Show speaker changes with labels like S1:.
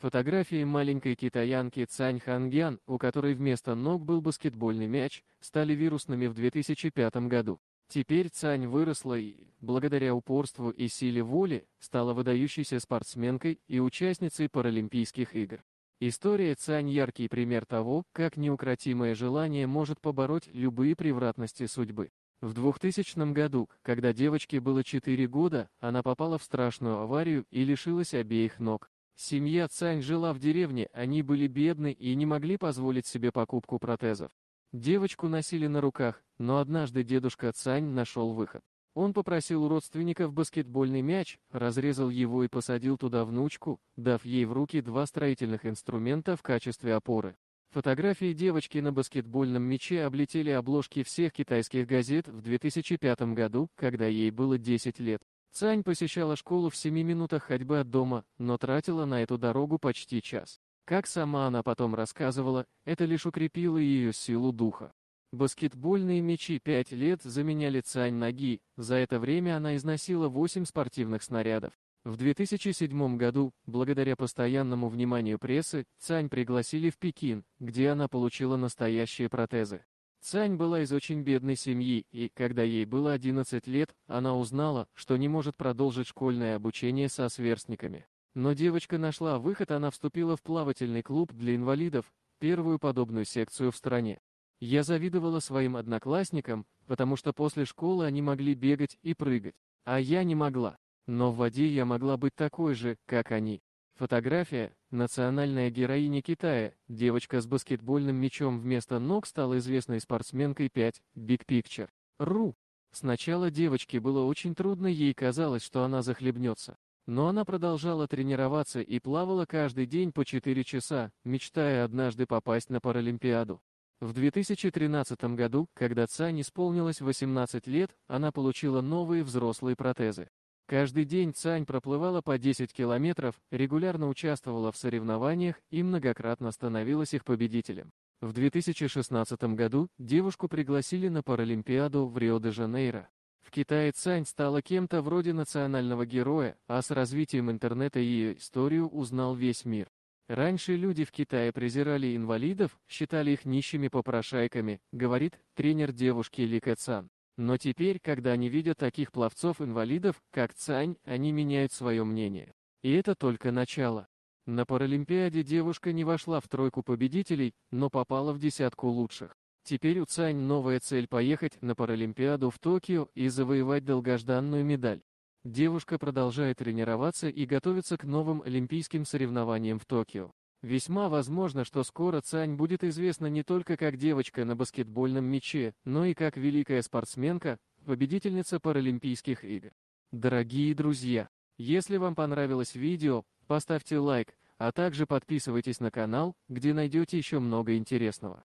S1: Фотографии маленькой китаянки Цань Хангян, у которой вместо ног был баскетбольный мяч, стали вирусными в 2005 году. Теперь Цань выросла и, благодаря упорству и силе воли, стала выдающейся спортсменкой и участницей Паралимпийских игр. История Цань яркий пример того, как неукротимое желание может побороть любые превратности судьбы. В 2000 году, когда девочке было 4 года, она попала в страшную аварию и лишилась обеих ног. Семья Цань жила в деревне, они были бедны и не могли позволить себе покупку протезов. Девочку носили на руках, но однажды дедушка Цань нашел выход. Он попросил у родственников баскетбольный мяч, разрезал его и посадил туда внучку, дав ей в руки два строительных инструмента в качестве опоры. Фотографии девочки на баскетбольном мяче облетели обложки всех китайских газет в 2005 году, когда ей было 10 лет. Цань посещала школу в 7 минутах ходьбы от дома, но тратила на эту дорогу почти час. Как сама она потом рассказывала, это лишь укрепило ее силу духа. Баскетбольные мячи 5 лет заменяли цань ноги, за это время она износила 8 спортивных снарядов. В 2007 году, благодаря постоянному вниманию прессы, Цань пригласили в Пекин, где она получила настоящие протезы. Цань была из очень бедной семьи, и, когда ей было 11 лет, она узнала, что не может продолжить школьное обучение со сверстниками. Но девочка нашла выход, она вступила в плавательный клуб для инвалидов, первую подобную секцию в стране. Я завидовала своим одноклассникам, потому что после школы они могли бегать и прыгать, а я не могла. Но в воде я могла быть такой же, как они. Фотография «Национальная героиня Китая, девочка с баскетбольным мячом вместо ног стала известной спортсменкой 5, Big Picture. Ру». Сначала девочке было очень трудно, ей казалось, что она захлебнется. Но она продолжала тренироваться и плавала каждый день по 4 часа, мечтая однажды попасть на Паралимпиаду. В 2013 году, когда Цань исполнилось 18 лет, она получила новые взрослые протезы. Каждый день Цань проплывала по 10 километров, регулярно участвовала в соревнованиях и многократно становилась их победителем. В 2016 году девушку пригласили на Паралимпиаду в Рио-де-Жанейро. В Китае Цань стала кем-то вроде национального героя, а с развитием интернета ее историю узнал весь мир. Раньше люди в Китае презирали инвалидов, считали их нищими попрошайками, говорит тренер девушки Ли Цан. Но теперь, когда они видят таких пловцов-инвалидов, как Цань, они меняют свое мнение. И это только начало. На Паралимпиаде девушка не вошла в тройку победителей, но попала в десятку лучших. Теперь у Цань новая цель поехать на Паралимпиаду в Токио и завоевать долгожданную медаль. Девушка продолжает тренироваться и готовится к новым олимпийским соревнованиям в Токио. Весьма возможно, что скоро Цань будет известна не только как девочка на баскетбольном мяче, но и как великая спортсменка, победительница Паралимпийских игр. Дорогие друзья, если вам понравилось видео, поставьте лайк, а также подписывайтесь на канал, где найдете еще много интересного.